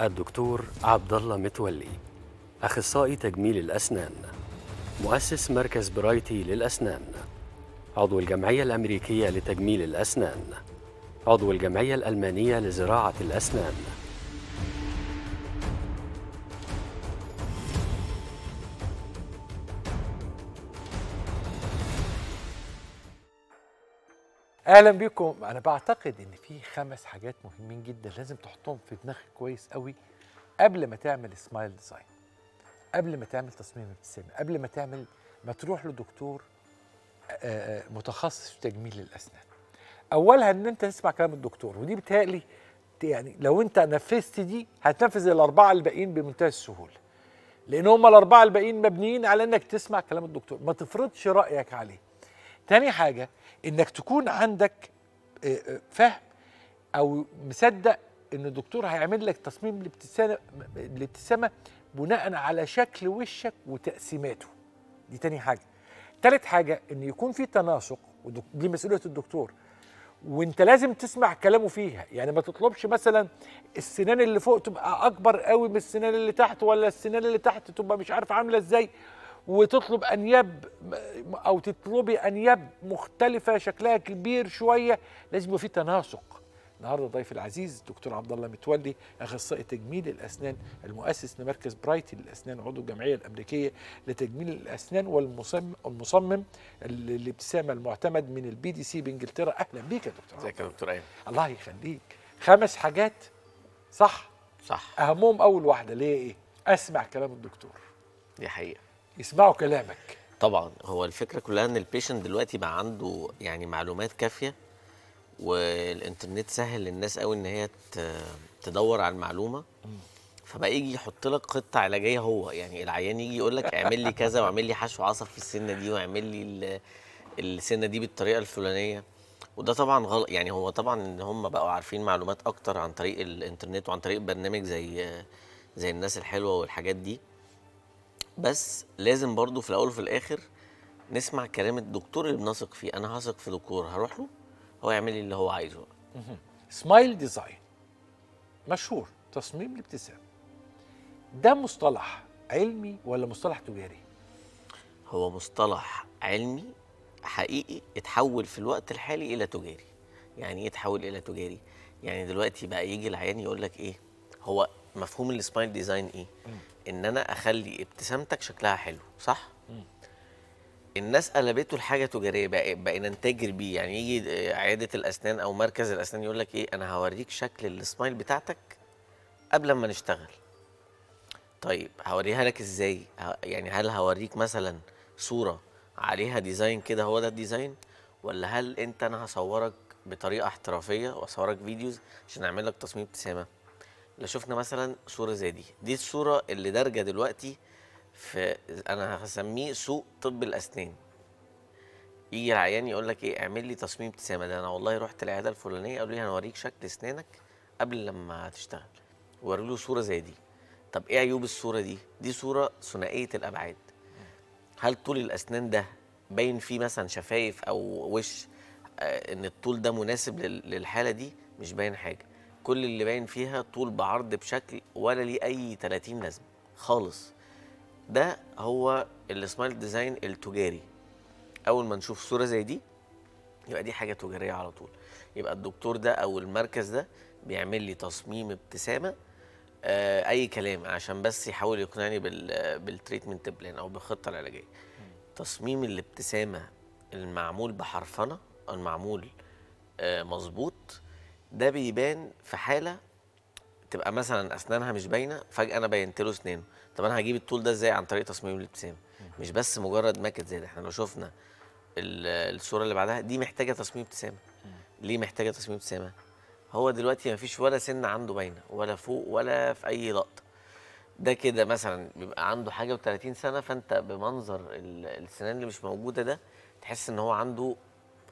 الدكتور عبد الله متولي اخصائي تجميل الاسنان مؤسس مركز برايتي للاسنان عضو الجمعيه الامريكيه لتجميل الاسنان عضو الجمعيه الالمانيه لزراعه الاسنان اهلا بيكم انا بعتقد ان في خمس حاجات مهمين جدا لازم تحطهم في دماغك كويس قوي قبل ما تعمل سمايل ديزاين قبل ما تعمل تصميم ابتسامه قبل ما تعمل ما تروح لدكتور آه، آه، متخصص في تجميل الاسنان اولها ان انت تسمع كلام الدكتور ودي بتهيألي يعني لو انت نفذت دي هتنفذ الاربعه الباقيين بمنتهى السهوله لان هم الاربعه الباقيين مبنيين على انك تسمع كلام الدكتور ما تفرضش رايك عليه تاني حاجه انك تكون عندك آه، آه، فهم او مصدق ان الدكتور هيعمل لك تصميم الابتسامه الابتسامه بناء على شكل وشك وتقسيماته دي تاني حاجه تالت حاجه ان يكون في تناسق ودي مسؤوليه الدكتور وانت لازم تسمع كلامه فيها يعني ما تطلبش مثلا السنان اللي فوق تبقى اكبر قوي من السنان اللي تحت ولا السنان اللي تحت تبقى مش عارف عامله ازاي وتطلب انياب او تطلبي انياب مختلفه شكلها كبير شويه لازم يبقى في تناسق النهارده ضيف العزيز الدكتور عبد الله متولي اخصائي تجميل الاسنان المؤسس لمركز برايتي للاسنان عضو الجمعيه الامريكيه لتجميل الاسنان والمصمم المصمم الابتسامه المعتمد من البي دي سي بانجلترا اهلا بيك يا دكتور ازيك يا دكتور ايمن الله يخليك خمس حاجات صح صح اهمهم اول واحده ليه ايه اسمع كلام الدكتور دي حقيقه يسمعوا كلامك طبعا هو الفكره كلها ان البيشنت دلوقتي بقى عنده يعني معلومات كافيه والانترنت سهل للناس قوي ان هي تدور على المعلومه فبقى يجي يحط لك خطه علاجيه هو يعني العيان يجي يقول لك اعمل لي كذا واعمل لي حشو عصب في السنه دي واعمل لي السنه دي بالطريقه الفلانيه وده طبعا غلط يعني هو طبعا ان هم بقوا عارفين معلومات اكتر عن طريق الانترنت وعن طريق برنامج زي زي الناس الحلوه والحاجات دي بس لازم برضو في الاول وفي الاخر نسمع كلام الدكتور اللي بنثق فيه انا هثق في دكتور هروح له هو يعمل لي اللي هو عايزه سمايل ديزاين مشهور تصميم الابتسام ده مصطلح علمي ولا مصطلح تجاري هو مصطلح علمي حقيقي اتحول في الوقت الحالي الى تجاري يعني ايه اتحول الى تجاري يعني دلوقتي بقى يجي العيان يقول لك ايه هو مفهوم السمايل ديزاين ايه؟ ان انا اخلي ابتسامتك شكلها حلو صح؟ الناس قلبته لحاجه تجاريه بقينا نتاجر بيه يعني يجي آه، عياده الاسنان او مركز الاسنان يقول لك ايه انا هوريك شكل السمايل بتاعتك قبل ما نشتغل طيب هوريها لك ازاي يعني هل هوريك مثلا صوره عليها ديزاين كده هو ده الديزاين ولا هل انت انا هصورك بطريقه احترافيه واصورك فيديوز عشان اعمل لك تصميم ابتسامه لو شفنا مثلا صوره زي دي دي الصوره اللي دارجه دلوقتي في انا هسميه سوق طب الاسنان يجي العيان يقول لك ايه اعمل لي تصميم ابتسامه ده انا والله رحت العياده الفلانيه قالوا لي هنوريك شكل اسنانك قبل لما تشتغل وري له صوره زي دي طب ايه عيوب الصوره دي دي صوره ثنائيه الابعاد هل طول الاسنان ده باين فيه مثلا شفايف او وش آه ان الطول ده مناسب للحاله دي مش باين حاجه كل اللي باين فيها طول بعرض بشكل ولا ليه اي 30 لازمه خالص ده هو السمايل ديزاين التجاري اول ما نشوف صوره زي دي يبقى دي حاجه تجاريه على طول يبقى الدكتور ده او المركز ده بيعمل لي تصميم ابتسامه آه، اي كلام عشان بس يحاول يقنعني بالتريتمنت بلان او بالخطه العلاجيه تصميم الابتسامه المعمول بحرفنه المعمول آه مظبوط ده بيبان في حاله تبقى مثلا اسنانها مش باينه فجاه انا بينت له اسنانه طب انا هجيب الطول ده ازاي عن طريق تصميم الابتسام مش بس مجرد ماكت زي ده احنا لو شفنا الصوره اللي بعدها دي محتاجه تصميم ابتسامه ليه محتاجه تصميم ابتسامه هو دلوقتي ما فيش ولا سن عنده باينه ولا فوق ولا في اي لقطه ده كده مثلا بيبقى عنده حاجه و30 سنه فانت بمنظر السنان اللي مش موجوده ده تحس ان هو عنده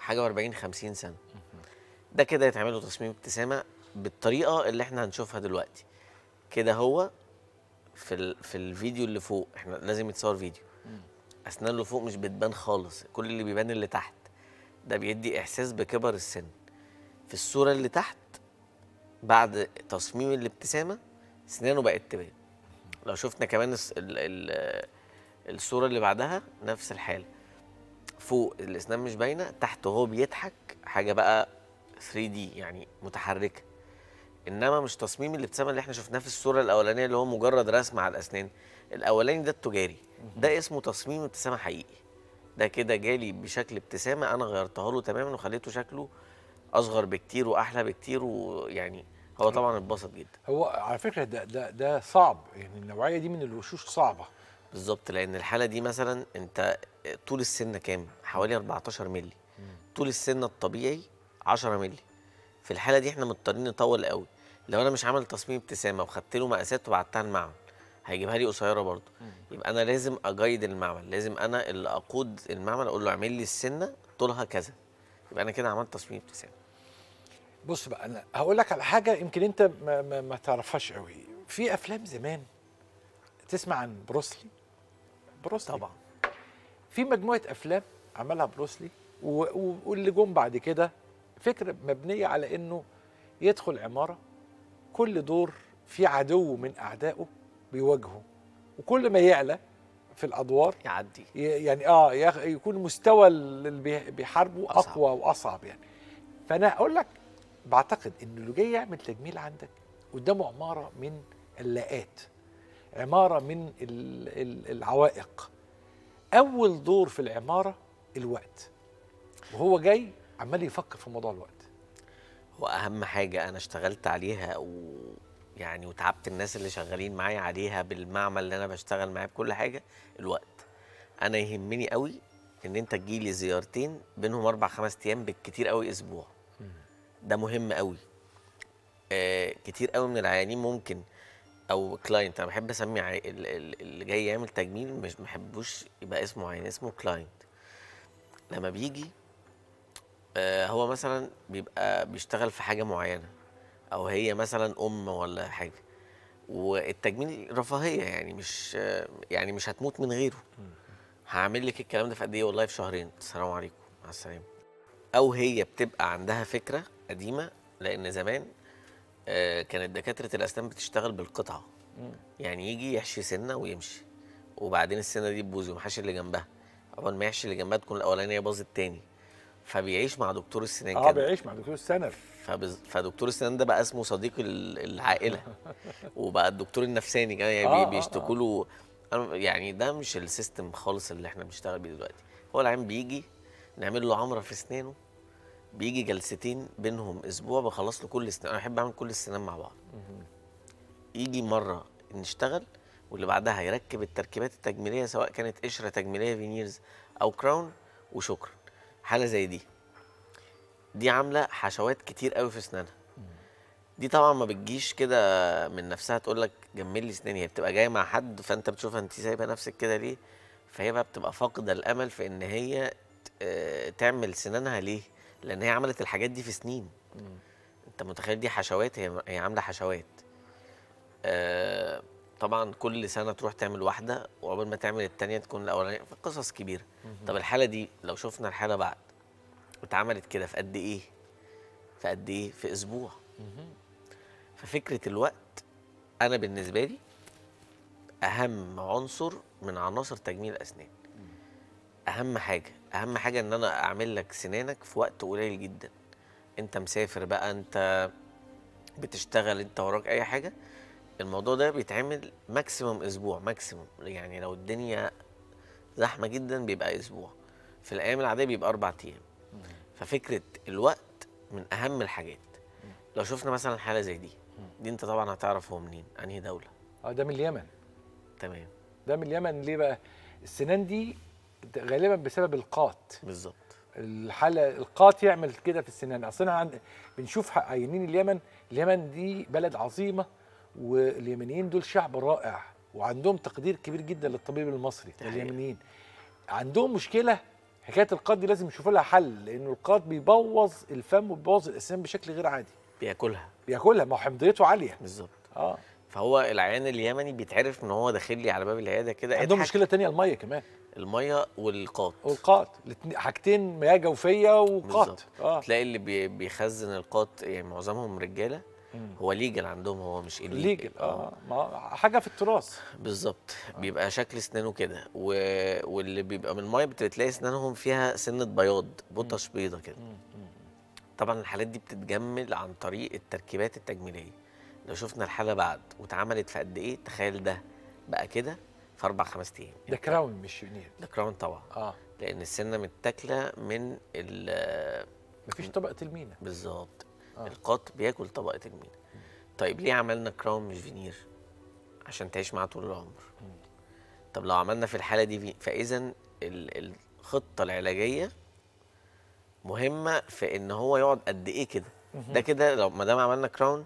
حاجه و40 50 سنه ده كده يتعمل تصميم ابتسامه بالطريقه اللي احنا هنشوفها دلوقتي كده هو في ال... في الفيديو اللي فوق احنا لازم يتصور فيديو اسنان اللي فوق مش بتبان خالص كل اللي بيبان اللي تحت ده بيدي احساس بكبر السن في الصوره اللي تحت بعد تصميم الابتسامه سنانه بقت تبان لو شفنا كمان ال ال الصوره اللي بعدها نفس الحاله فوق الاسنان مش باينه تحت وهو بيضحك حاجه بقى 3 دي يعني متحركه انما مش تصميم الابتسامه اللي احنا شفناه في الصوره الاولانيه اللي هو مجرد رسم على الاسنان الاولاني ده التجاري ده اسمه تصميم ابتسامه حقيقي ده كده جالي بشكل ابتسامه انا غيرتها له تماما وخليته شكله اصغر بكتير واحلى بكتير ويعني هو طبعا اتبسط جدا هو على فكره ده ده ده صعب يعني النوعيه دي من الوشوش صعبه بالظبط لان الحاله دي مثلا انت طول السنه كام حوالي 14 مللي طول السنه الطبيعي 10 مللي في الحاله دي احنا مضطرين نطول قوي لو انا مش عامل تصميم ابتسامه وخدت له مقاسات وبعتها المعمل هيجيبها لي قصيره برضه يبقى انا لازم اجايد المعمل لازم انا اللي اقود المعمل اقول له اعمل لي السنه طولها كذا يبقى انا كده عملت تصميم ابتسامه بص بقى انا هقول لك على حاجه يمكن انت ما, ما, ما تعرفهاش قوي في افلام زمان تسمع عن بروسلي بروسلي طبعا في مجموعه افلام عملها بروسلي واللي جم بعد كده الفكرة مبنية على أنه يدخل عمارة كل دور في عدو من أعدائه بيواجهه وكل ما يعلى في الادوار يعدي يعني اه يكون مستوى اللي بيحاربه اقوى واصعب يعني فانا اقول لك بعتقد أنه اللي جاي يعمل تجميل عندك قدامه عماره من اللاءات عماره من العوائق اول دور في العماره الوقت وهو جاي عمال يفكر في موضوع الوقت هو اهم حاجه انا اشتغلت عليها ويعني وتعبت الناس اللي شغالين معايا عليها بالمعمل اللي انا بشتغل معاه بكل حاجه الوقت انا يهمني قوي ان انت تجي لي زيارتين بينهم اربع خمس ايام بالكتير قوي اسبوع ده مهم قوي آه كتير قوي من العيانين ممكن او كلاينت انا بحب اسمي عي... اللي جاي يعمل تجميل مش محبوش بحبوش يبقى اسمه عيان اسمه كلاينت لما بيجي آه، هو مثلا بيبقى بيشتغل في حاجه معينه او هي مثلا ام ولا حاجه والتجميل رفاهيه يعني مش يعني مش هتموت من غيره هعمل لك الكلام ده في قد ايه والله في شهرين السلام عليكم مع السلامه او هي بتبقى عندها فكره قديمه لان زمان آه، كانت دكاتره الاسنان بتشتغل بالقطعه يعني يجي يحشي سنه ويمشي وبعدين السنه دي تبوظ يقوم حاشي اللي جنبها اول ما يحشي اللي جنبها تكون الاولانيه باظت تاني فبيعيش مع دكتور السنان اه بيعيش مع دكتور السنان فبز... فدكتور السنان ده بقى اسمه صديق العائله وبقى الدكتور النفساني كمان يعني آه, آه،, آه. بيشتكوا له آه. يعني ده مش السيستم خالص اللي احنا بنشتغل بيه دلوقتي هو العيان بيجي نعمل له عمره في اسنانه بيجي جلستين بينهم اسبوع بخلص له كل اسنان انا بحب اعمل كل السنان مع بعض يجي مره نشتغل واللي بعدها يركب التركيبات التجميليه سواء كانت قشره تجميليه فينيرز او كراون وشكرا حاله زي دي دي عامله حشوات كتير قوي في اسنانها دي طبعا ما بتجيش كده من نفسها تقول لك جمل لي اسناني هي بتبقى جايه مع حد فانت بتشوفها انت سايبه نفسك كده ليه فهي بقى بتبقى فاقده الامل في ان هي آه، تعمل سنانها ليه لان هي عملت الحاجات دي في سنين انت متخيل دي حشوات هي هي عامله حشوات آه طبعا كل سنه تروح تعمل واحده وقبل ما تعمل الثانيه تكون الاولانيه قصص كبيره طب الحاله دي لو شفنا الحاله بعد اتعملت كده في قد ايه في قد ايه في اسبوع ففكره الوقت انا بالنسبه لي اهم عنصر من عناصر تجميل الاسنان اهم حاجه اهم حاجه ان انا اعمل لك سنانك في وقت قليل جدا انت مسافر بقى انت بتشتغل انت وراك اي حاجه الموضوع ده بيتعمل ماكسيموم اسبوع ماكسيموم يعني لو الدنيا زحمه جدا بيبقى اسبوع في الايام العاديه بيبقى اربع ايام ففكره الوقت من اهم الحاجات لو شفنا مثلا حاله زي دي دي انت طبعا هتعرف هو منين انهي دوله اه ده من اليمن تمام ده من اليمن ليه بقى السنان دي غالبا بسبب القات بالظبط الحاله القات يعمل كده في السنان اصلا عند بنشوف عينين اليمن اليمن دي بلد عظيمه واليمنيين دول شعب رائع وعندهم تقدير كبير جدا للطبيب المصري اليمنيين عندهم مشكله حكايه القاض دي لازم يشوفوا لها حل لانه القاض بيبوظ الفم وبيبوظ الاسنان بشكل غير عادي بياكلها بياكلها ما هو حمضيته عاليه بالظبط اه فهو العيان اليمني بيتعرف ان هو داخل لي على باب العياده كده عندهم مشكله تانية الميه كمان الميه والقاط والقاط حاجتين مياه جوفيه وقاط آه. تلاقي اللي بيخزن القاط يعني معظمهم رجاله هو ليجل عندهم هو مش الليجل ليجل اه, آه. حاجه في التراث بالظبط آه. بيبقى شكل اسنانه كده و... واللي بيبقى من الميه بتلاقي اسنانهم فيها سنه بياض بطش بيضه كده طبعا الحالات دي بتتجمل عن طريق التركيبات التجميليه لو شفنا الحاله بعد واتعملت في قد ايه تخيل ده بقى كده في اربع خمس ايام ده يعني كراون مش فينير ده كراون طبعا اه لان السنه متاكله من ال مفيش طبقه المينا بالظبط آه. القط بياكل طبقه المينا طيب ليه عملنا كراون مش فينير عشان تعيش معاه طول العمر مم. طب لو عملنا في الحاله دي فاذا الخطه العلاجيه مهمه في ان هو يقعد قد ايه كده ده كده لو ما دام عملنا كراون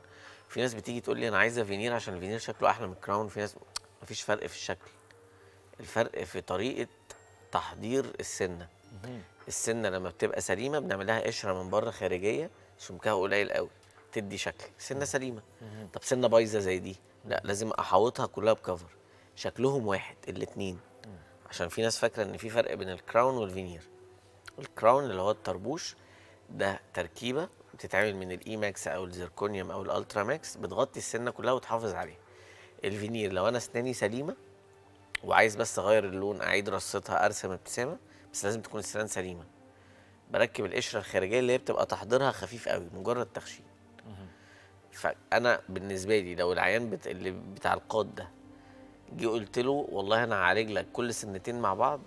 في ناس بتيجي تقول لي انا عايزه فينير عشان الفينير شكله احلى من الكراون في ناس مفيش فرق في الشكل الفرق في طريقه تحضير السنه السنه لما بتبقى سليمه بنعمل لها قشره من بره خارجيه سمكها قليل قوي تدي شكل سنه سليمه طب سنه بايظه زي دي لا لازم احوطها كلها بكفر شكلهم واحد الاثنين عشان في ناس فاكره ان في فرق بين الكراون والفينير الكراون اللي هو الطربوش ده تركيبه بتتعمل من الاي ماكس او الزيركونيوم او الالترا ماكس بتغطي السنه كلها وتحافظ عليها الفينير لو انا اسناني سليمه وعايز بس اغير اللون اعيد رصتها ارسم ابتسامه بس لازم تكون السنان سليمه بركب القشره الخارجيه اللي هي بتبقى تحضيرها خفيف قوي مجرد تخشين فانا بالنسبه لي لو العيان بت... اللي بتاع القاد ده جه قلت له والله انا هعالج لك كل سنتين مع بعض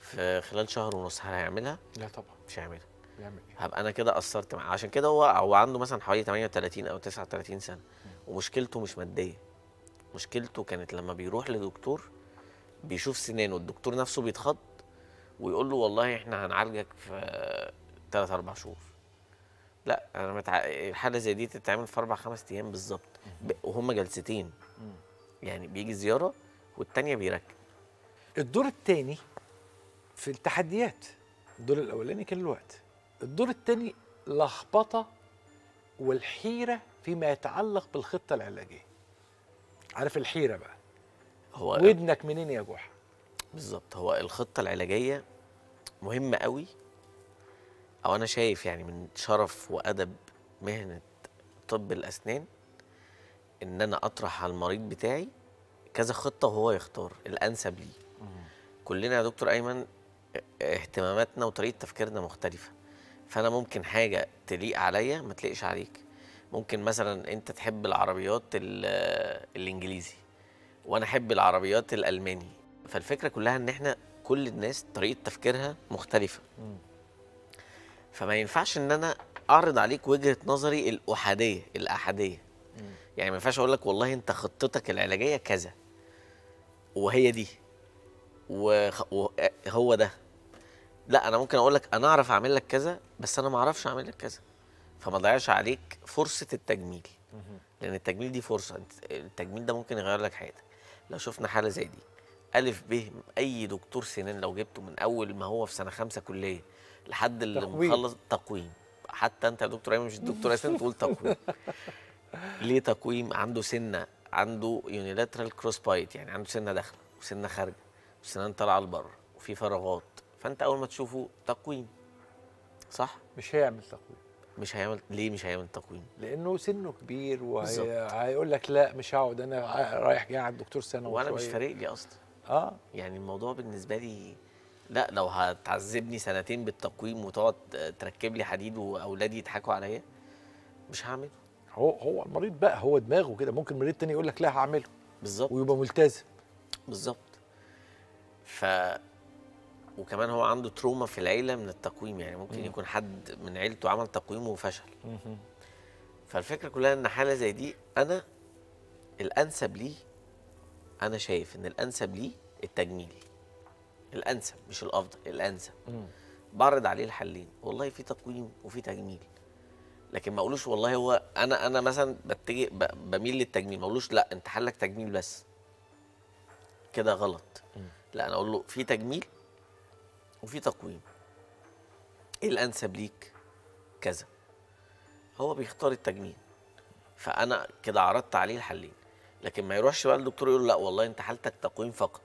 في خلال شهر ونص هل هيعملها؟ لا طبعا مش هيعملها يعمل ايه؟ هبقى انا كده قصرت معاه عشان كده هو هو عنده مثلا حوالي 38 او 39 سنه ومشكلته مش ماديه مشكلته كانت لما بيروح لدكتور بيشوف سنانه الدكتور نفسه بيتخض ويقول له والله احنا هنعالجك في ثلاث اربع شهور لا انا متع... الحاله زي دي تتعمل في اربع خمس ايام بالظبط ب... وهم جلستين يعني بيجي زياره والثانيه بيركب الدور الثاني في التحديات الدور الاولاني كان الوقت الدور الثاني لخبطه والحيره فيما يتعلق بالخطه العلاجيه عارف الحيره بقى هو ودنك منين يا جوحه بالظبط هو الخطه العلاجيه مهمه قوي او انا شايف يعني من شرف وادب مهنه طب الاسنان ان انا اطرح على المريض بتاعي كذا خطه وهو يختار الانسب ليه كلنا يا دكتور ايمن اهتماماتنا وطريقه تفكيرنا مختلفه فانا ممكن حاجه تليق عليا ما تليقش عليك ممكن مثلا انت تحب العربيات الانجليزي وانا احب العربيات الالماني فالفكره كلها ان احنا كل الناس طريقه تفكيرها مختلفه فما ينفعش ان انا اعرض عليك وجهه نظري الاحاديه الاحاديه يعني ما ينفعش اقول لك والله انت خطتك العلاجيه كذا وهي دي وهو ده لا انا ممكن اقول لك انا اعرف اعمل لك كذا بس انا ما اعرفش اعمل لك كذا فما ضيعش عليك فرصه التجميل لان التجميل دي فرصه التجميل ده ممكن يغير لك حياتك لو شفنا حاله زي دي الف ب اي دكتور سنان لو جبته من اول ما هو في سنه خمسه كليه لحد اللي تقويم. مخلص تقويم حتى انت يا دكتور ايمن مش الدكتور ايمن تقول تقويم ليه تقويم عنده سنه عنده يونيلاترال كروس بايت يعني عنده سنه داخله وسنه خارجه وسنان طالعه لبره وفي فراغات فانت اول ما تشوفه تقويم صح مش هيعمل تقويم مش هيعمل ليه مش هيعمل تقويم؟ لانه سنه كبير وهيقول وهي... لك لا مش هقعد انا رايح جاي على الدكتور سنه وانا مش فارق لي اصلا اه يعني الموضوع بالنسبه لي لا لو هتعذبني سنتين بالتقويم وتقعد تركب لي حديد واولادي يضحكوا عليا مش هعمله هو هو المريض بقى هو دماغه كده ممكن مريض تاني يقول لك لا هعمله بالظبط ويبقى ملتزم بالظبط ف وكمان هو عنده تروما في العيله من التقويم يعني ممكن م. يكون حد من عيلته عمل تقويم وفشل م. فالفكره كلها ان حاله زي دي انا الانسب ليه انا شايف ان الانسب ليه التجميل الانسب مش الافضل الانسب مم. بعرض عليه الحلين والله في تقويم وفي تجميل لكن ما اقولوش والله هو انا انا مثلا بتجي بميل للتجميل ما اقولوش لا انت حلك تجميل بس كده غلط مم. لا انا اقول له في تجميل وفي تقويم ايه الانسب ليك كذا هو بيختار التجميل فانا كده عرضت عليه الحلين لكن ما يروحش بقى للدكتور يقول لا والله انت حالتك تقويم فقط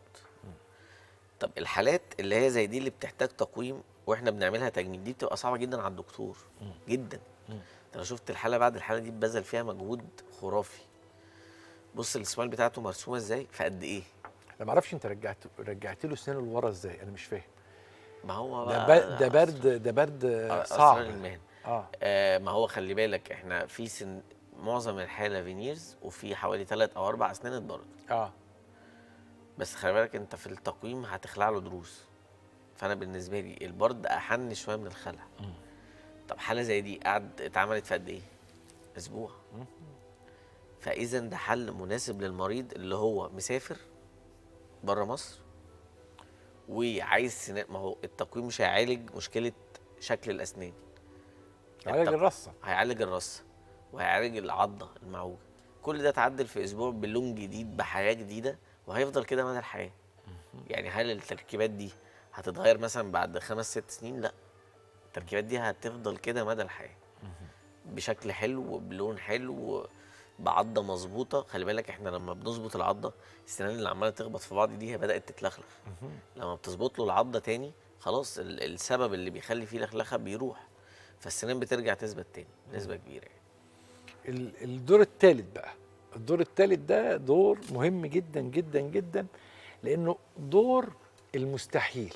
طب الحالات اللي هي زي دي اللي بتحتاج تقويم واحنا بنعملها تجميل دي بتبقى صعبه جدا على الدكتور جدا انا شفت الحاله بعد الحاله دي بذل فيها مجهود خرافي بص السمايل بتاعته مرسومه ازاي في قد ايه انا ما اعرفش انت رجعت رجعت له سنانه لورا ازاي انا مش فاهم ما هو بقى ده برد ده برد صعب آه. آه ما هو خلي بالك احنا في سن معظم الحاله فينيرز وفي حوالي ثلاث او اربع اسنان اتضرت اه بس خلي بالك انت في التقويم هتخلع له ضروس فانا بالنسبه لي البرد احن شويه من الخلع طب حاله زي دي قعد اتعملت في قد ايه اسبوع فاذا ده حل مناسب للمريض اللي هو مسافر بره مصر وعايز سنان ما هو التقويم مش هيعالج مشكله شكل الاسنان هيعالج الرصه هيعالج الرصه وهيعالج العضه المعوجه كل ده اتعدل في اسبوع بلون جديد بحياه جديده وهيفضل كده مدى الحياه يعني هل التركيبات دي هتتغير مثلا بعد خمس ست سنين لا التركيبات دي هتفضل كده مدى الحياه بشكل حلو وبلون حلو بعضه مظبوطه خلي بالك احنا لما بنظبط العضه السنان اللي عماله تخبط في بعض دي هي بدات تتلخلخ لما بتظبط له العضه تاني خلاص السبب اللي بيخلي فيه لخلخه بيروح فالسنان بترجع تثبت تاني نسبه كبيره يعني. الدور الثالث بقى الدور الثالث ده دور مهم جدا جدا جدا لانه دور المستحيل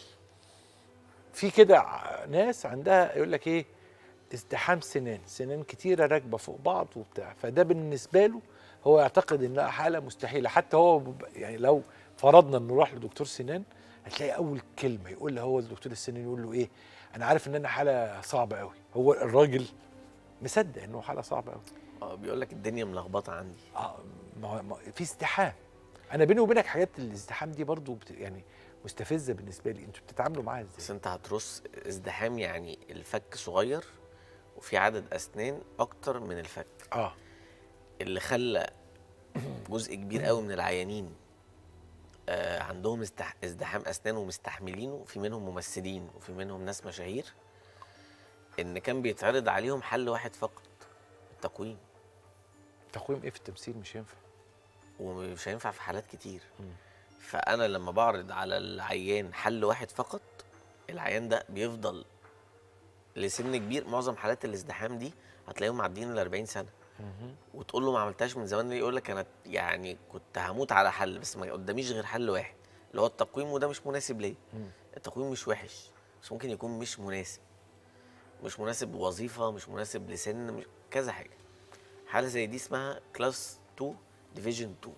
في كده ناس عندها يقول لك ايه ازدحام سنان سنان كتيرة راكبة فوق بعض وبتاع فده بالنسبة له هو يعتقد انها حالة مستحيلة حتى هو يعني لو فرضنا انه راح لدكتور سنان هتلاقي اول كلمة يقول له هو الدكتور السنان يقول له ايه انا عارف ان انا حالة صعبة قوي هو الراجل مصدق انه حالة صعبة قوي اه بيقول لك الدنيا ملخبطه عندي اه ما في ازدحام انا بيني وبينك حاجات الازدحام دي برضو بت... يعني مستفزه بالنسبه لي انتوا بتتعاملوا معاها ازاي بس انت هترص ازدحام يعني الفك صغير وفي عدد اسنان اكتر من الفك اه اللي خلى جزء كبير قوي من العيانين آه عندهم استح... ازدحام اسنان ومستحملينه في منهم ممثلين وفي منهم ناس مشاهير ان كان بيتعرض عليهم حل واحد فقط التقويم تقويم ايه في التمثيل مش هينفع ومش هينفع في حالات كتير مم. فانا لما بعرض على العيان حل واحد فقط العيان ده بيفضل لسن كبير معظم حالات الازدحام دي هتلاقيهم معديين ال 40 سنه وتقول له ما عملتهاش من زمان يقول لك انا يعني كنت هموت على حل بس ما قداميش غير حل واحد اللي هو التقويم وده مش مناسب ليا التقويم مش وحش بس ممكن يكون مش مناسب مش مناسب وظيفه مش مناسب لسن مش كذا حاجه حاله زي دي اسمها كلاس 2 ديفيجن 2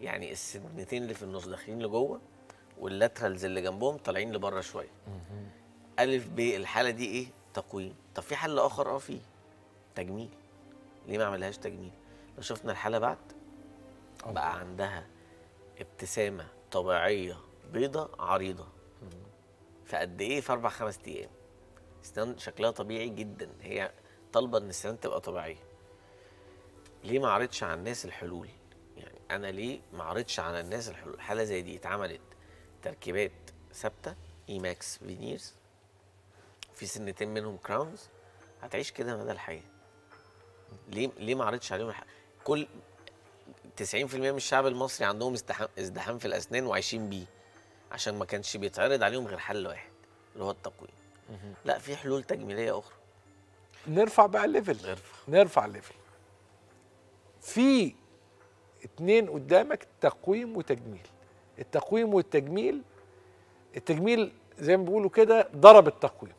يعني السنتين اللي في النص داخلين لجوه واللاترالز اللي جنبهم طالعين لبره شويه الف ب الحاله دي ايه تقويم طب في حل اخر اه فيه تجميل ليه ما عملهاش تجميل لو شفنا الحاله بعد بقى عندها ابتسامه طبيعيه بيضه عريضه في قد ايه في اربع خمس ايام اسنان شكلها طبيعي جدا هي طالبه ان السنان تبقى طبيعيه ليه ما عرضش على الناس الحلول يعني انا ليه ما عرضش على الناس الحلول حاله زي دي اتعملت تركيبات ثابته اي ماكس فينيرز في سنتين منهم كراونز هتعيش كده مدى الحياه ليه ليه ما عرضش عليهم الح... كل 90% من الشعب المصري عندهم ازدحام ازدحام في الاسنان وعايشين بيه عشان ما كانش بيتعرض عليهم غير حل واحد اللي هو التقويم لا في حلول تجميليه اخرى نرفع بقى الليفل نرفع نرفع الليفل في اتنين قدامك تقويم وتجميل التقويم والتجميل التجميل زي ما بيقولوا كده ضرب التقويم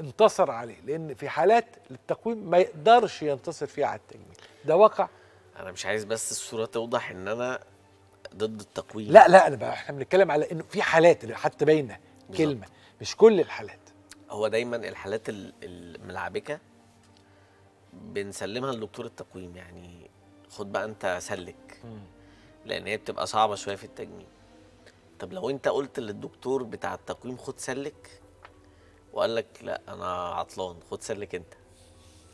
انتصر عليه لان في حالات التقويم ما يقدرش ينتصر فيها على التجميل ده واقع انا مش عايز بس الصوره توضح ان انا ضد التقويم لا لا انا احنا بنتكلم على انه في حالات حتى باينه كلمه بالزبط. مش كل الحالات هو دايما الحالات الملعبكه بنسلمها لدكتور التقويم يعني خد بقى انت سلك لان هي بتبقى صعبه شويه في التجميل طب لو انت قلت للدكتور بتاع التقويم خد سلك وقال لك لا انا عطلان خد سلك انت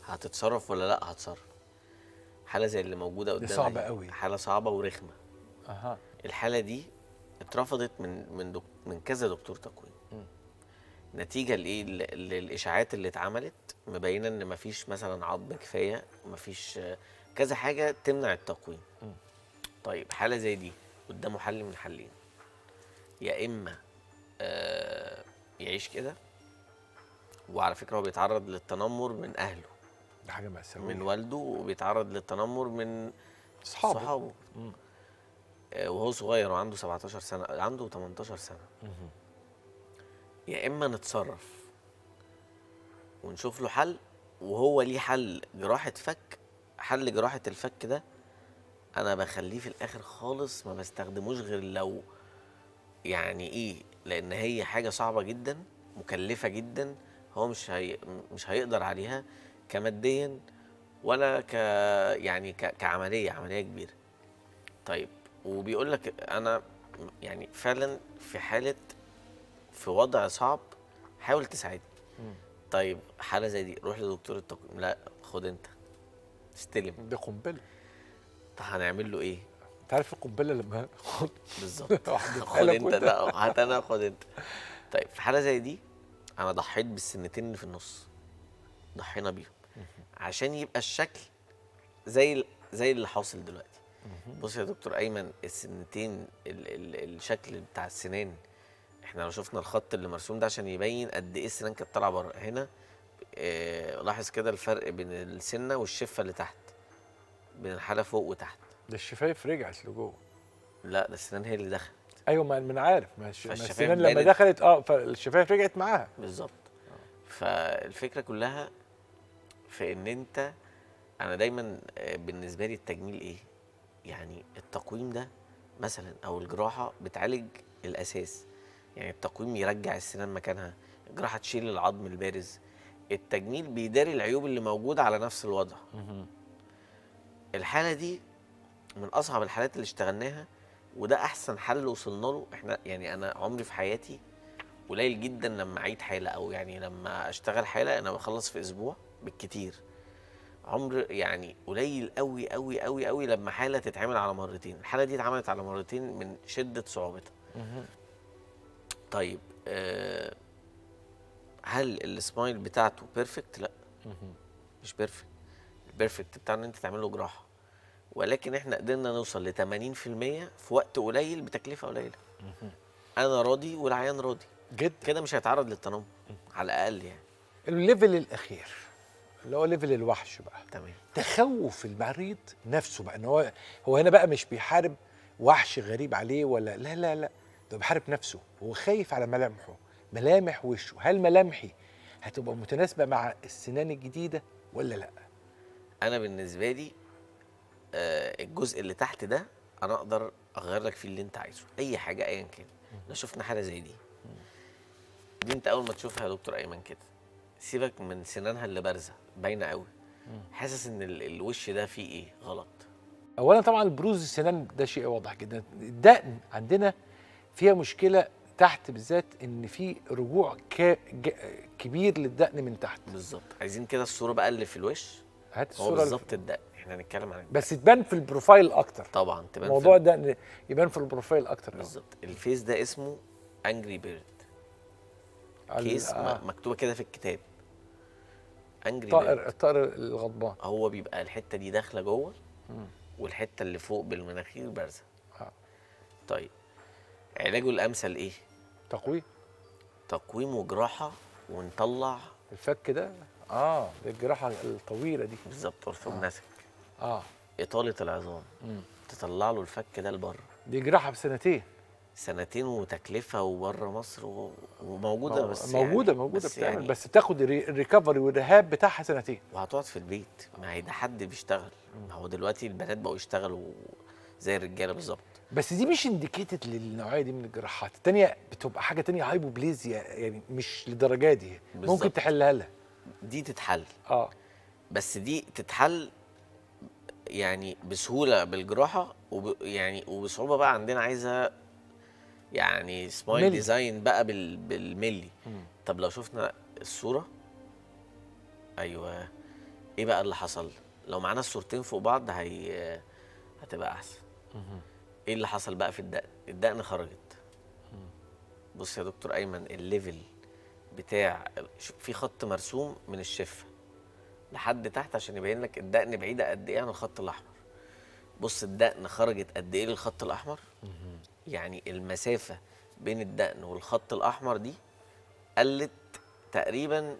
هتتصرف ولا لا هتصرف حاله زي اللي موجوده قدامك دي صعبه قوي حاله صعبه ورخمه اها الحاله دي اترفضت من من دك... من كذا دكتور تقويم نتيجه لايه للاشاعات اللي اتعملت مبينه ان مفيش مثلا عظم كفايه مفيش كذا حاجه تمنع التقويم طيب حاله زي دي قدامه حل من حلين يا اما آه يعيش كده وعلى فكره هو بيتعرض للتنمر من اهله ده حاجه مأساوية من والده وبيتعرض للتنمر من صحابه, صحابه. آه وهو صغير وعنده 17 سنه عنده 18 سنه يا اما نتصرف ونشوف له حل وهو ليه حل جراحه فك حل جراحه الفك ده انا بخليه في الاخر خالص ما بستخدموش غير لو يعني ايه لان هي حاجه صعبه جدا مكلفه جدا هو مش هي مش هيقدر عليها كماديا ولا ك يعني ك... كعمليه عمليه كبيره طيب وبيقول لك انا يعني فعلا في حاله في وضع صعب حاول تساعدني طيب حاله زي دي روح لدكتور التقويم لا خد انت استلم ده قنبله طب هنعمل له ايه؟ انت عارف القنبله لما بالظبط خد انت ده هات انا خد انت طيب في حاله زي دي انا ضحيت بالسنتين اللي في النص ضحينا بيهم عشان يبقى الشكل زي زي اللي حاصل دلوقتي بص يا دكتور ايمن السنتين ال ال الشكل بتاع السنان احنا لو شفنا الخط اللي مرسوم ده عشان يبين قد ايه السنان كانت طالعه بره هنا آه، لاحظ كده الفرق بين السنه والشفه اللي تحت بين الحاله فوق وتحت ده الشفايف رجعت لجوه لا ده السنان هي اللي دخلت ايوه ما انا عارف ما السنان لما دخلت اه فالشفايف رجعت معاها بالظبط فالفكره كلها في ان انت انا دايما آه، بالنسبه لي التجميل ايه يعني التقويم ده مثلا او الجراحه بتعالج الاساس يعني التقويم يرجع السنان مكانها الجراحه تشيل العظم البارز التجميل بيداري العيوب اللي موجوده على نفس الوضع الحاله دي من اصعب الحالات اللي اشتغلناها وده احسن حل وصلنا له احنا يعني انا عمري في حياتي قليل جدا لما اعيد حاله او يعني لما اشتغل حاله انا بخلص في اسبوع بالكتير عمر يعني قليل قوي قوي قوي قوي لما حاله تتعمل على مرتين الحاله دي اتعملت على مرتين من شده صعوبتها طيب آه هل السمايل بتاعته بيرفكت؟ لا مش بيرفكت البيرفكت بتاع ان انت تعمل له جراحه ولكن احنا قدرنا نوصل ل 80% في وقت قليل بتكلفه قليله انا راضي والعيان راضي جدا كده مش هيتعرض للتنمر على الاقل يعني الليفل الاخير اللي هو ليفل الوحش بقى تمام تخوف المريض نفسه بقى ان هو هو هنا بقى مش بيحارب وحش غريب عليه ولا لا لا لا ده بيحارب نفسه هو خايف على ملامحه ملامح وشه هل ملامحي هتبقى متناسبه مع السنان الجديده ولا لا انا بالنسبه لي آه، الجزء اللي تحت ده انا اقدر اغير لك فيه اللي انت عايزه اي حاجه ايا كان احنا شفنا حاله زي دي دي انت اول ما تشوفها يا دكتور ايمن كده سيبك من سنانها اللي بارزه باينه قوي حاسس ان الوش ده فيه ايه غلط اولا طبعا بروز السنان ده شيء واضح جدا الدقن عندنا فيها مشكله تحت بالذات ان في رجوع كبير للدقن من تحت بالظبط عايزين كده الصوره بقى اللي في الوش هات الصوره بالظبط الدقن احنا هنتكلم عن بس تبان في البروفايل اكتر طبعا تبان موضوع في... الدقن يبان في البروفايل اكتر بالظبط الفيس ده اسمه انجري بيرد كيس آه. مكتوبه كده في الكتاب انجري طائر الطائر الغضبان هو بيبقى الحته دي داخله جوه والحته اللي فوق بالمناخير بارزه آه. طيب علاجه الامثل ايه تقويم تقويم وجراحه ونطلع الفك ده اه الجراحه الطويله دي بالظبط ارثوجناسك آه. اه اطاله العظام مم. تطلع له الفك ده لبره دي جراحه بسنتين سنتين وتكلفه وبره مصر وموجوده بس يعني موجوده يعني موجوده بس بتعمل يعني بس بتاخد الريكفري والرهاب بتاعها سنتين وهتقعد في البيت ما هي ده حد بيشتغل ما هو دلوقتي البنات بقوا يشتغلوا زي الرجاله بالظبط بس دي مش انديكيتد للنوعيه دي من الجراحات الثانيه بتبقى حاجه تانية هايبوبليزيا يعني مش للدرجه دي بالزبط. ممكن تحلها لها دي تتحل اه بس دي تتحل يعني بسهوله بالجراحه وب يعني وبصعوبه بقى عندنا عايزه يعني سمايل ديزاين بقى بال بالملي م. طب لو شفنا الصوره ايوه ايه بقى اللي حصل لو معانا الصورتين فوق بعض هي هتبقى احسن ايه اللي حصل بقى في الدقن الدقن خرجت بص يا دكتور ايمن الليفل بتاع في خط مرسوم من الشفه لحد تحت عشان يبين لك الدقن بعيده قد ايه عن الخط الاحمر بص الدقن خرجت قد ايه للخط الاحمر يعني المسافه بين الدقن والخط الاحمر دي قلت تقريبا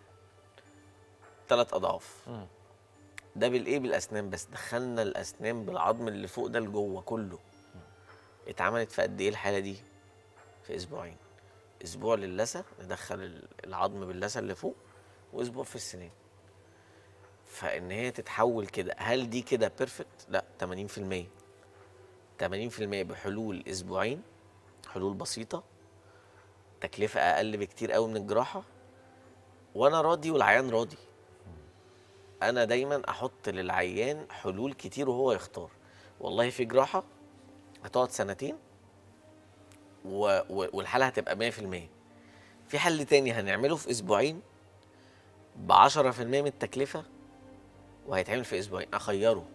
ثلاث اضعاف ده بالايه بالاسنان بس دخلنا الاسنان بالعظم اللي فوق ده لجوه كله اتعملت في قد ايه الحاله دي في اسبوعين اسبوع للثه ندخل العظم باللثه اللي فوق واسبوع في السنين فان هي تتحول كده هل دي كده بيرفكت لا 80% 80% بحلول اسبوعين حلول بسيطه تكلفه اقل بكتير قوي من الجراحه وانا راضي والعيان راضي انا دايما احط للعيان حلول كتير وهو يختار والله في جراحه هتقعد سنتين و... والحاله هتبقى 100% في حل تاني هنعمله في اسبوعين ب 10% من التكلفه وهيتعمل في اسبوعين اخيره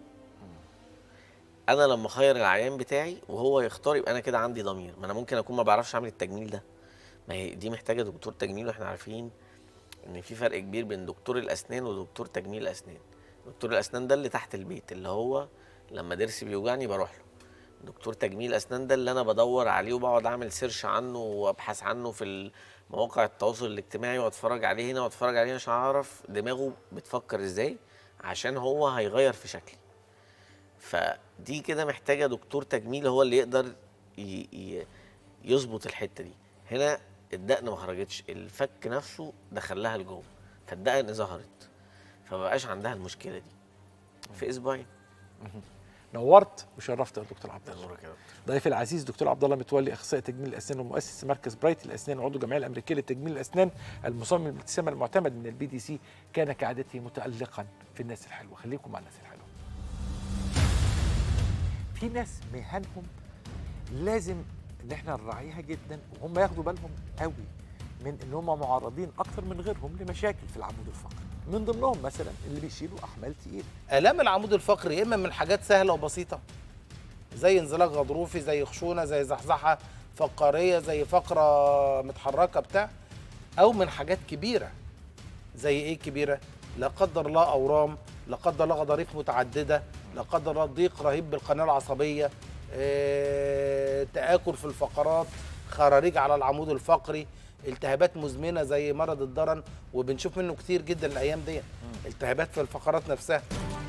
انا لما اخير العيان بتاعي وهو يختار يبقى انا كده عندي ضمير ما انا ممكن اكون ما بعرفش اعمل التجميل ده ما هي دي محتاجه دكتور تجميل واحنا عارفين ان في فرق كبير بين دكتور الاسنان ودكتور تجميل الاسنان دكتور الاسنان ده اللي تحت البيت اللي هو لما ضرسي بيوجعني بروح له دكتور تجميل اسنان ده اللي انا بدور عليه وبقعد اعمل سيرش عنه وابحث عنه في مواقع التواصل الاجتماعي واتفرج عليه هنا واتفرج عليه عشان اعرف دماغه بتفكر ازاي عشان هو هيغير في شكلي فدي كده محتاجه دكتور تجميل هو اللي يقدر يظبط الحته دي هنا الدقن ما خرجتش الفك نفسه دخل لها لجوه فالدقن ظهرت فمبقاش عندها المشكله دي في اسبوعين نورت وشرفت يا دكتور عبد الله ضيفي العزيز دكتور عبد الله متولي اخصائي تجميل الاسنان ومؤسس مركز برايت الاسنان وعضو الجمعيه الامريكيه لتجميل الاسنان المصمم الابتسامه المعتمد من البي دي سي كان كعادته متالقا في الناس الحلوه خليكم مع الناس الحلوه في ناس مهنهم لازم ان احنا نراعيها جدا وهم ياخدوا بالهم قوي من ان هم معرضين اكثر من غيرهم لمشاكل في العمود الفقري من ضمنهم مثلا اللي بيشيلوا احمال تقيله الام العمود الفقري اما من حاجات سهله وبسيطه زي انزلاق غضروفي زي خشونه زي زحزحه فقاريه زي فقره متحركه بتاع او من حاجات كبيره زي ايه كبيره لا قدر الله اورام لا قدر الله غضاريف متعدده لا قدر الله ضيق رهيب بالقناه العصبيه إيه، تاكل في الفقرات خراريج على العمود الفقري التهابات مزمنه زي مرض الدرن وبنشوف منه كتير جدا الايام دي التهابات في الفقرات نفسها